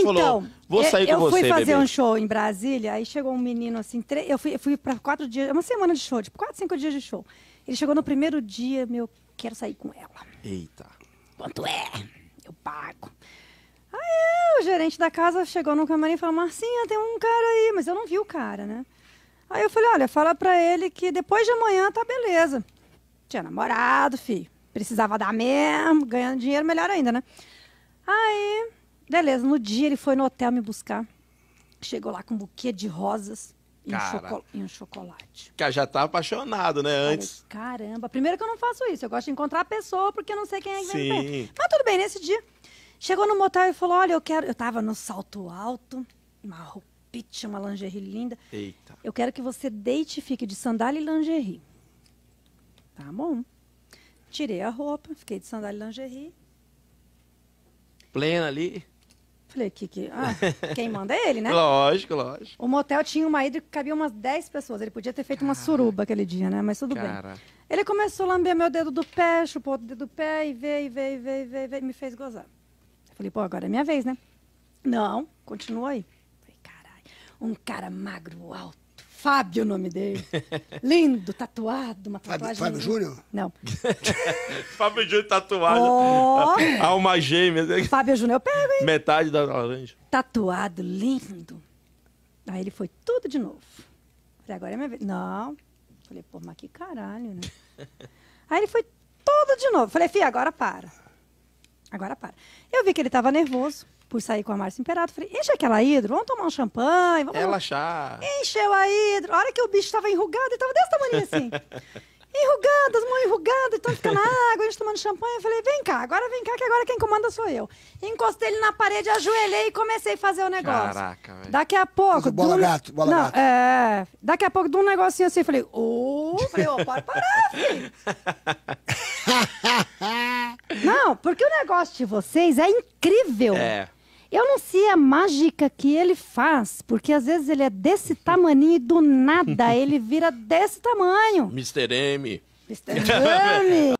Então, vou sair com você, Eu fui fazer bebê. um show em Brasília, aí chegou um menino assim, tre... eu fui, fui para quatro dias, uma semana de show, tipo quatro, cinco dias de show. Ele chegou no primeiro dia, meu, quero sair com ela. Eita. Quanto é? Eu pago. Aí o gerente da casa chegou no camarim e falou, Marcinha, tem um cara aí, mas eu não vi o cara, né? Aí eu falei, olha, fala pra ele que depois de amanhã tá beleza. Tinha namorado, filho. Precisava dar mesmo, ganhando dinheiro, melhor ainda, né? Aí Beleza, no dia ele foi no hotel me buscar. Chegou lá com um buquê de rosas e, um, e um, chocolate. Cara, já tá apaixonado, né? Antes. Falei, caramba, primeiro que eu não faço isso. Eu gosto de encontrar a pessoa porque eu não sei quem é que Sim. vem Mas tudo bem, nesse dia. Chegou no motel e falou: Olha, eu quero. Eu tava no salto alto, uma roupite, uma lingerie linda. Eita. Eu quero que você deite e fique de sandália e lingerie. Tá bom. Tirei a roupa, fiquei de sandália e lingerie. Plena ali. Falei, que que. Ah, quem manda é ele, né? Lógico, lógico. O motel tinha uma hidro que cabia umas 10 pessoas. Ele podia ter feito uma suruba aquele dia, né? Mas tudo Cara. bem. Ele começou a lamber meu dedo do pé, chupou o dedo do pé e veio, e veio, veio, veio, e veio, me fez gozar. falei, pô, agora é minha vez, né? Não, continua aí. Falei, caralho. Um cara magro, alto Fábio o nome dele. Lindo, tatuado, uma tatuagem. Fábio, Fábio Júnior? Não. Fábio Júnior tatuado. Oh! Alma gêmea. Fábio Júnior, eu pego, hein? Metade da laranja. Tatuado, lindo. Aí ele foi tudo de novo. Falei, agora é minha vez. Não. Falei, pô, mas que caralho, né? Aí ele foi tudo de novo. Falei, filha, agora para. Agora para. Eu vi que ele estava nervoso por sair com a Márcia Imperato. Falei, enche aquela hidro, vamos tomar um champanhe. Vamos Relaxar. É, Encheu a hidro. A hora que o bicho estava enrugado, ele estava desse tamanho assim. enrugado, mão enrugada, então fica na água, a gente tomando champanhe. Eu falei, vem cá, agora vem cá, que agora quem comanda sou eu. Encostei ele na parede, ajoelhei e comecei a fazer o negócio. Caraca, velho. Daqui a pouco. Bola um... gato, bola Não, gato. É. Daqui a pouco, de um negocinho assim, falei, ô, falei, ô, pode parar, filho. Não, porque o negócio de vocês é incrível. É. Eu não sei a mágica que ele faz, porque às vezes ele é desse tamaninho e do nada ele vira desse tamanho. Mr. M. Mr. M.